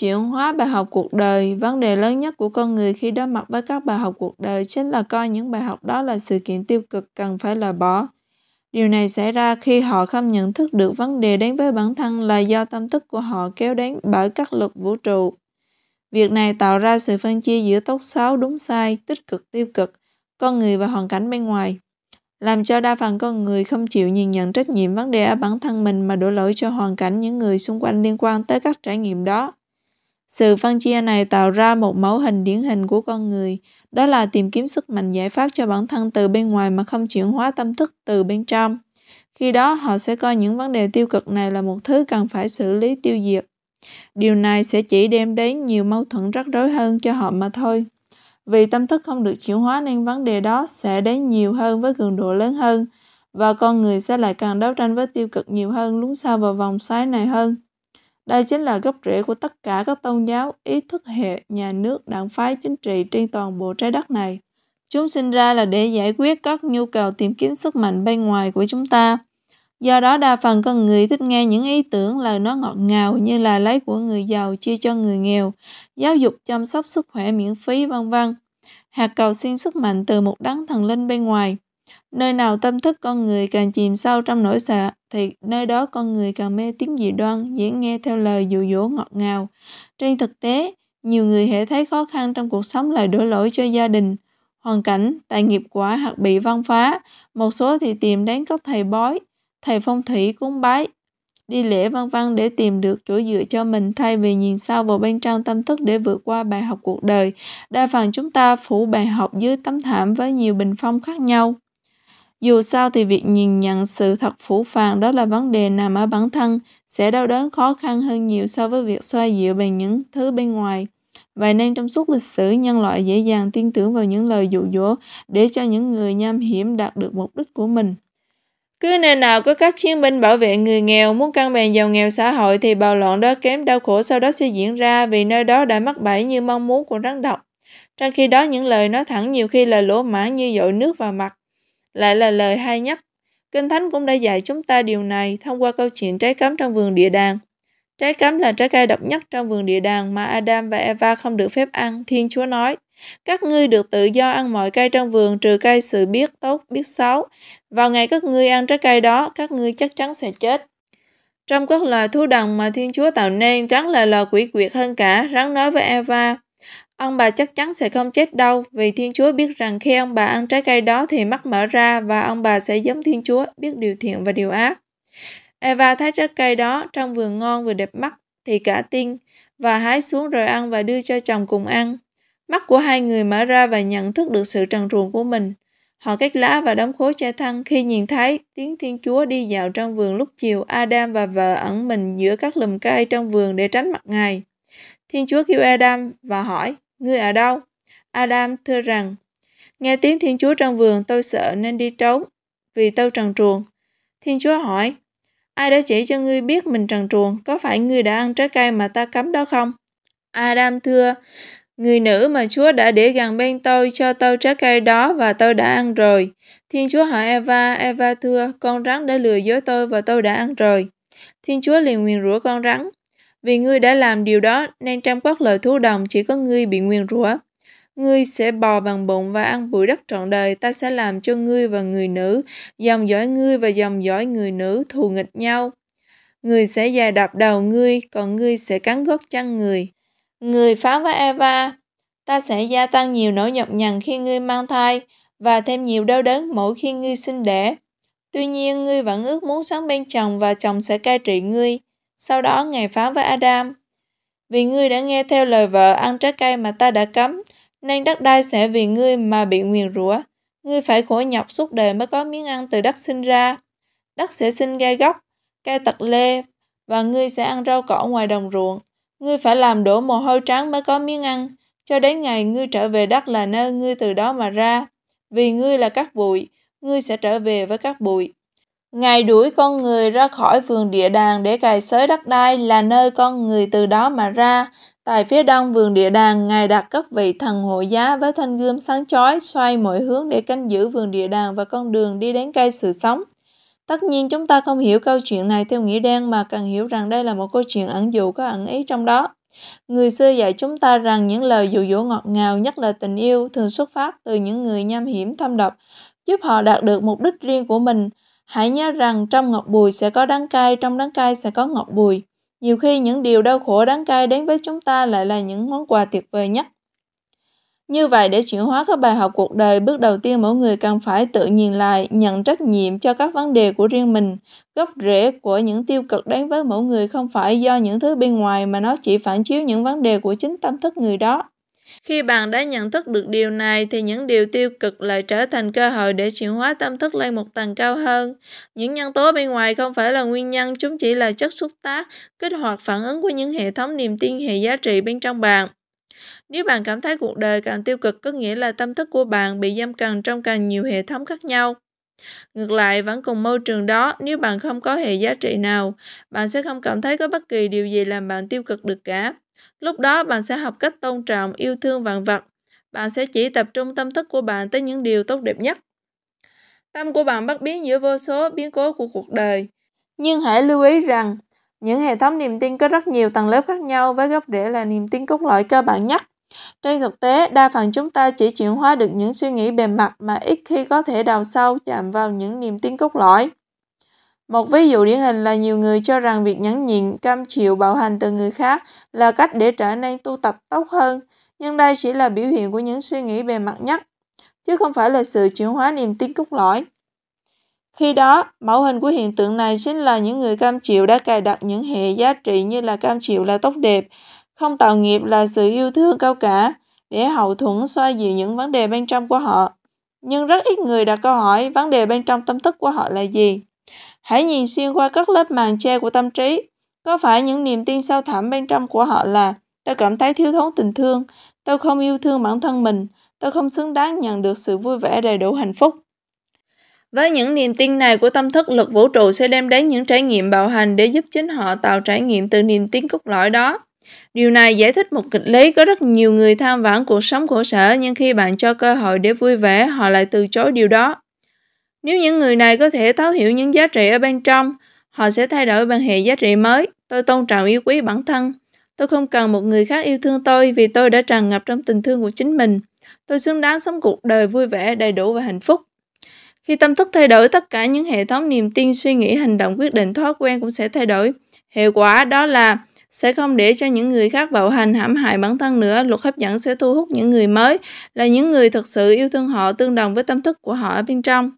chuyển hóa bài học cuộc đời vấn đề lớn nhất của con người khi đối mặt với các bài học cuộc đời chính là coi những bài học đó là sự kiện tiêu cực cần phải loại bỏ điều này xảy ra khi họ không nhận thức được vấn đề đến với bản thân là do tâm thức của họ kéo đến bởi các luật vũ trụ việc này tạo ra sự phân chia giữa tốt xấu đúng sai tích cực tiêu cực con người và hoàn cảnh bên ngoài làm cho đa phần con người không chịu nhìn nhận trách nhiệm vấn đề ở bản thân mình mà đổ lỗi cho hoàn cảnh những người xung quanh liên quan tới các trải nghiệm đó sự phân chia này tạo ra một mẫu hình điển hình của con người, đó là tìm kiếm sức mạnh giải pháp cho bản thân từ bên ngoài mà không chuyển hóa tâm thức từ bên trong. Khi đó, họ sẽ coi những vấn đề tiêu cực này là một thứ cần phải xử lý tiêu diệt. Điều này sẽ chỉ đem đến nhiều mâu thuẫn rắc rối hơn cho họ mà thôi. Vì tâm thức không được chuyển hóa nên vấn đề đó sẽ đến nhiều hơn với cường độ lớn hơn và con người sẽ lại càng đấu tranh với tiêu cực nhiều hơn lún sâu vào vòng xoáy này hơn. Đây chính là gốc rễ của tất cả các tôn giáo, ý thức hệ, nhà nước, đảng phái, chính trị trên toàn bộ trái đất này. Chúng sinh ra là để giải quyết các nhu cầu tìm kiếm sức mạnh bên ngoài của chúng ta. Do đó đa phần con người thích nghe những ý tưởng lời nói ngọt ngào như là lấy của người giàu chia cho người nghèo, giáo dục chăm sóc sức khỏe miễn phí vân vân. Hạt cầu xin sức mạnh từ một đấng thần linh bên ngoài. Nơi nào tâm thức con người càng chìm sâu trong nỗi sợ, thì nơi đó con người càng mê tiếng dị đoan, dễ nghe theo lời dụ dỗ ngọt ngào. Trên thực tế, nhiều người hệ thấy khó khăn trong cuộc sống lại đổ lỗi cho gia đình, hoàn cảnh, tài nghiệp quả hoặc bị văn phá, một số thì tìm đến các thầy bói, thầy phong thủy cúng bái, đi lễ vân vân để tìm được chỗ dựa cho mình thay vì nhìn sâu vào bên trong tâm thức để vượt qua bài học cuộc đời. Đa phần chúng ta phủ bài học dưới tấm thảm với nhiều bình phong khác nhau. Dù sao thì việc nhìn nhận sự thật phủ phàng đó là vấn đề nằm ở bản thân sẽ đau đớn khó khăn hơn nhiều so với việc xoa dịu bằng những thứ bên ngoài. Vậy nên trong suốt lịch sử nhân loại dễ dàng tin tưởng vào những lời dụ dỗ để cho những người nham hiểm đạt được mục đích của mình. Cứ nơi nào có các chiến binh bảo vệ người nghèo muốn căn bằng giàu nghèo xã hội thì bạo loạn đó kém đau khổ sau đó sẽ diễn ra vì nơi đó đã mắc bẫy như mong muốn của rắn độc. Trong khi đó những lời nói thẳng nhiều khi là lỗ mãn như dội nước vào mặt lại là lời hay nhất. Kinh Thánh cũng đã dạy chúng ta điều này thông qua câu chuyện trái cấm trong vườn địa đàng. Trái cấm là trái cây độc nhất trong vườn địa đàng mà Adam và Eva không được phép ăn, Thiên Chúa nói. Các ngươi được tự do ăn mọi cây trong vườn trừ cây sự biết tốt, biết xấu. Vào ngày các ngươi ăn trái cây đó, các ngươi chắc chắn sẽ chết. Trong các loài thú đồng mà Thiên Chúa tạo nên, rắn là loài quỷ quyệt hơn cả, rắn nói với Eva, Ông bà chắc chắn sẽ không chết đâu, vì Thiên Chúa biết rằng khi ông bà ăn trái cây đó thì mắt mở ra và ông bà sẽ giống Thiên Chúa biết điều thiện và điều ác. Eva thấy trái cây đó trong vừa ngon vừa đẹp mắt thì cả tin và hái xuống rồi ăn và đưa cho chồng cùng ăn. Mắt của hai người mở ra và nhận thức được sự trần truồng của mình. Họ cách lá và đóng khối che thân khi nhìn thấy tiếng Thiên Chúa đi dạo trong vườn lúc chiều Adam và vợ ẩn mình giữa các lùm cây trong vườn để tránh mặt ngài. Thiên Chúa kêu Adam và hỏi, ngươi ở đâu? Adam thưa rằng, nghe tiếng Thiên Chúa trong vườn tôi sợ nên đi trốn, vì tôi trần truồng. Thiên Chúa hỏi, ai đã chỉ cho ngươi biết mình trần truồng, có phải ngươi đã ăn trái cây mà ta cấm đó không? Adam thưa, người nữ mà Chúa đã để gần bên tôi cho tôi trái cây đó và tôi đã ăn rồi. Thiên Chúa hỏi Eva, Eva thưa, con rắn đã lừa dối tôi và tôi đã ăn rồi. Thiên Chúa liền nguyền rủa con rắn. Vì ngươi đã làm điều đó nên trong các lời thú đồng chỉ có ngươi bị nguyên rủa. Ngươi sẽ bò bằng bụng và ăn bụi đất trọn đời, ta sẽ làm cho ngươi và người nữ, dòng dõi ngươi và dòng dõi người nữ thù nghịch nhau. Người sẽ già đạp đầu ngươi, còn ngươi sẽ cắn gót chân người. Người phá với Eva, ta sẽ gia tăng nhiều nỗi nhọc nhằn khi ngươi mang thai và thêm nhiều đau đớn mỗi khi ngươi sinh đẻ. Tuy nhiên, ngươi vẫn ước muốn sống bên chồng và chồng sẽ cai trị ngươi. Sau đó Ngài phán với Adam, Vì ngươi đã nghe theo lời vợ ăn trái cây mà ta đã cấm, nên đất đai sẽ vì ngươi mà bị nguyền rủa. Ngươi phải khổ nhọc suốt đời mới có miếng ăn từ đất sinh ra. Đất sẽ sinh gai góc, cây tật lê, và ngươi sẽ ăn rau cỏ ngoài đồng ruộng. Ngươi phải làm đổ mồ hôi trắng mới có miếng ăn, cho đến ngày ngươi trở về đất là nơi ngươi từ đó mà ra. Vì ngươi là các bụi, ngươi sẽ trở về với các bụi. Ngài đuổi con người ra khỏi vườn địa đàng để cài xới đất đai là nơi con người từ đó mà ra. Tại phía đông vườn địa đàng, Ngài đặt các vị thần hộ giá với thanh gươm sáng chói xoay mọi hướng để canh giữ vườn địa đàng và con đường đi đến cây sự sống. Tất nhiên chúng ta không hiểu câu chuyện này theo nghĩa đen mà cần hiểu rằng đây là một câu chuyện ẩn dụ có ẩn ý trong đó. Người xưa dạy chúng ta rằng những lời dụ dỗ ngọt ngào nhất là tình yêu thường xuất phát từ những người nham hiểm thâm độc, giúp họ đạt được mục đích riêng của mình. Hãy nhớ rằng trong ngọc bùi sẽ có đắng cay, trong đắng cay sẽ có ngọc bùi. Nhiều khi những điều đau khổ đắng cay đến với chúng ta lại là những món quà tuyệt vời nhất. Như vậy để chuyển hóa các bài học cuộc đời, bước đầu tiên mỗi người cần phải tự nhìn lại, nhận trách nhiệm cho các vấn đề của riêng mình. Gốc rễ của những tiêu cực đến với mỗi người không phải do những thứ bên ngoài mà nó chỉ phản chiếu những vấn đề của chính tâm thức người đó. Khi bạn đã nhận thức được điều này thì những điều tiêu cực lại trở thành cơ hội để chuyển hóa tâm thức lên một tầng cao hơn. Những nhân tố bên ngoài không phải là nguyên nhân, chúng chỉ là chất xúc tác, kích hoạt phản ứng của những hệ thống niềm tin hệ giá trị bên trong bạn. Nếu bạn cảm thấy cuộc đời càng tiêu cực có nghĩa là tâm thức của bạn bị giam cầm trong càng nhiều hệ thống khác nhau. Ngược lại, vẫn cùng môi trường đó, nếu bạn không có hệ giá trị nào, bạn sẽ không cảm thấy có bất kỳ điều gì làm bạn tiêu cực được cả. Lúc đó bạn sẽ học cách tôn trọng, yêu thương vạn vật. Bạn sẽ chỉ tập trung tâm thức của bạn tới những điều tốt đẹp nhất. Tâm của bạn bất biến giữa vô số biến cố của cuộc đời. Nhưng hãy lưu ý rằng, những hệ thống niềm tin có rất nhiều tầng lớp khác nhau với gốc rễ là niềm tin cốt lõi cơ bản nhất. Trên thực tế, đa phần chúng ta chỉ chuyển hóa được những suy nghĩ bề mặt mà ít khi có thể đào sâu chạm vào những niềm tin cốt lõi. Một ví dụ điển hình là nhiều người cho rằng việc nhẫn nhịn, cam chịu bạo hành từ người khác là cách để trở nên tu tập tốt hơn, nhưng đây chỉ là biểu hiện của những suy nghĩ bề mặt nhất, chứ không phải là sự chuyển hóa niềm tin cốt lõi. Khi đó, mẫu hình của hiện tượng này chính là những người cam chịu đã cài đặt những hệ giá trị như là cam chịu là tốt đẹp, không tạo nghiệp là sự yêu thương cao cả, để hậu thuẫn xoa dịu những vấn đề bên trong của họ. Nhưng rất ít người đặt câu hỏi vấn đề bên trong tâm thức của họ là gì. Hãy nhìn xuyên qua các lớp màn che của tâm trí. Có phải những niềm tin sâu thẳm bên trong của họ là tôi cảm thấy thiếu thốn tình thương, tôi không yêu thương bản thân mình, tôi không xứng đáng nhận được sự vui vẻ đầy đủ hạnh phúc. Với những niềm tin này của tâm thức lực vũ trụ sẽ đem đến những trải nghiệm bạo hành để giúp chính họ tạo trải nghiệm từ niềm tin cốt lõi đó. Điều này giải thích một kịch lý có rất nhiều người tham vãn cuộc sống khổ sở nhưng khi bạn cho cơ hội để vui vẻ họ lại từ chối điều đó. Nếu những người này có thể thấu hiểu những giá trị ở bên trong, họ sẽ thay đổi bằng hệ giá trị mới. Tôi tôn trọng yêu quý bản thân. Tôi không cần một người khác yêu thương tôi vì tôi đã tràn ngập trong tình thương của chính mình. Tôi xứng đáng sống cuộc đời vui vẻ, đầy đủ và hạnh phúc. Khi tâm thức thay đổi, tất cả những hệ thống niềm tin, suy nghĩ, hành động, quyết định, thói quen cũng sẽ thay đổi. Hiệu quả đó là sẽ không để cho những người khác bạo hành hãm hại bản thân nữa. Luật hấp dẫn sẽ thu hút những người mới, là những người thực sự yêu thương họ tương đồng với tâm thức của họ ở bên trong.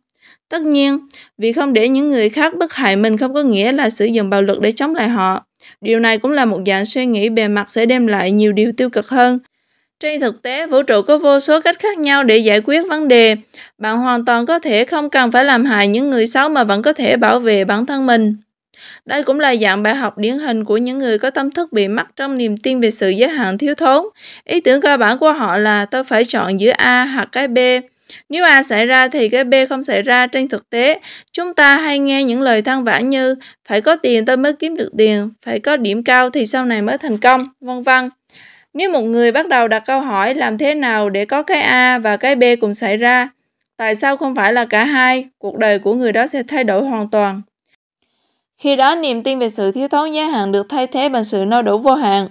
Tất nhiên, vì không để những người khác bức hại mình không có nghĩa là sử dụng bạo lực để chống lại họ. Điều này cũng là một dạng suy nghĩ bề mặt sẽ đem lại nhiều điều tiêu cực hơn. Trên thực tế, vũ trụ có vô số cách khác nhau để giải quyết vấn đề. Bạn hoàn toàn có thể không cần phải làm hại những người xấu mà vẫn có thể bảo vệ bản thân mình. Đây cũng là dạng bài học điển hình của những người có tâm thức bị mắc trong niềm tin về sự giới hạn thiếu thốn. Ý tưởng cơ bản của họ là tôi phải chọn giữa A hoặc cái B nếu A xảy ra thì cái B không xảy ra trên thực tế. Chúng ta hay nghe những lời than vãn như phải có tiền tôi mới kiếm được tiền, phải có điểm cao thì sau này mới thành công, vân vân. Nếu một người bắt đầu đặt câu hỏi làm thế nào để có cái A và cái B cùng xảy ra, tại sao không phải là cả hai, cuộc đời của người đó sẽ thay đổi hoàn toàn. Khi đó niềm tin về sự thiếu thốn giới hạn được thay thế bằng sự no đủ vô hạn.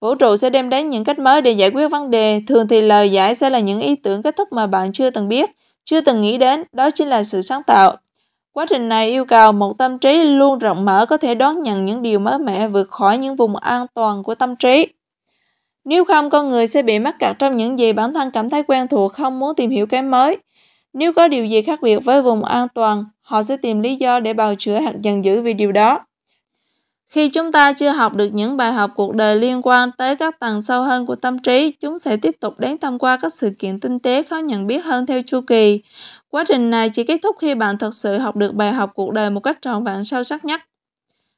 Vũ trụ sẽ đem đến những cách mới để giải quyết vấn đề. Thường thì lời giải sẽ là những ý tưởng kết thúc mà bạn chưa từng biết, chưa từng nghĩ đến. Đó chính là sự sáng tạo. Quá trình này yêu cầu một tâm trí luôn rộng mở có thể đón nhận những điều mới mẻ vượt khỏi những vùng an toàn của tâm trí. Nếu không, con người sẽ bị mắc kẹt trong những gì bản thân cảm thấy quen thuộc, không muốn tìm hiểu cái mới. Nếu có điều gì khác biệt với vùng an toàn, họ sẽ tìm lý do để bào chữa hoặc giận dữ vì điều đó. Khi chúng ta chưa học được những bài học cuộc đời liên quan tới các tầng sâu hơn của tâm trí, chúng sẽ tiếp tục đến thông qua các sự kiện tinh tế khó nhận biết hơn theo chu kỳ. Quá trình này chỉ kết thúc khi bạn thật sự học được bài học cuộc đời một cách trọn vẹn sâu sắc nhất.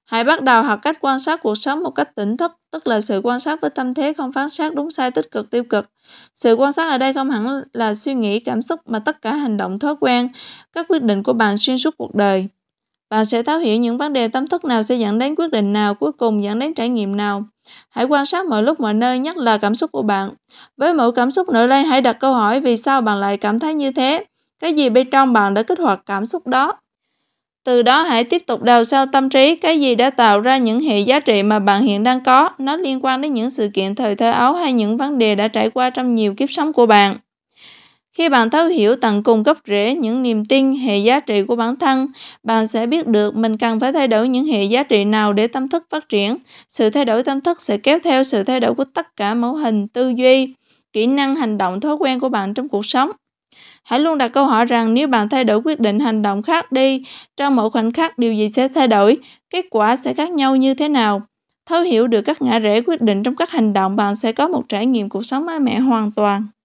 Hãy bắt đầu học cách quan sát cuộc sống một cách tỉnh thức, tức là sự quan sát với tâm thế không phán xét đúng sai tích cực tiêu cực. Sự quan sát ở đây không hẳn là suy nghĩ, cảm xúc mà tất cả hành động thói quen, các quyết định của bạn xuyên suốt cuộc đời. Bạn sẽ thấu hiểu những vấn đề tâm thức nào sẽ dẫn đến quyết định nào, cuối cùng dẫn đến trải nghiệm nào. Hãy quan sát mọi lúc mọi nơi, nhất là cảm xúc của bạn. Với mỗi cảm xúc nổi lên, hãy đặt câu hỏi vì sao bạn lại cảm thấy như thế. Cái gì bên trong bạn đã kích hoạt cảm xúc đó? Từ đó hãy tiếp tục đào sâu tâm trí cái gì đã tạo ra những hệ giá trị mà bạn hiện đang có. Nó liên quan đến những sự kiện thời thơ ấu hay những vấn đề đã trải qua trong nhiều kiếp sống của bạn. Khi bạn thấu hiểu tận cùng gốc rễ những niềm tin, hệ giá trị của bản thân, bạn sẽ biết được mình cần phải thay đổi những hệ giá trị nào để tâm thức phát triển. Sự thay đổi tâm thức sẽ kéo theo sự thay đổi của tất cả mẫu hình, tư duy, kỹ năng, hành động, thói quen của bạn trong cuộc sống. Hãy luôn đặt câu hỏi rằng nếu bạn thay đổi quyết định hành động khác đi, trong mỗi khoảnh khắc điều gì sẽ thay đổi, kết quả sẽ khác nhau như thế nào. Thấu hiểu được các ngã rẽ quyết định trong các hành động, bạn sẽ có một trải nghiệm cuộc sống mới mẻ hoàn toàn.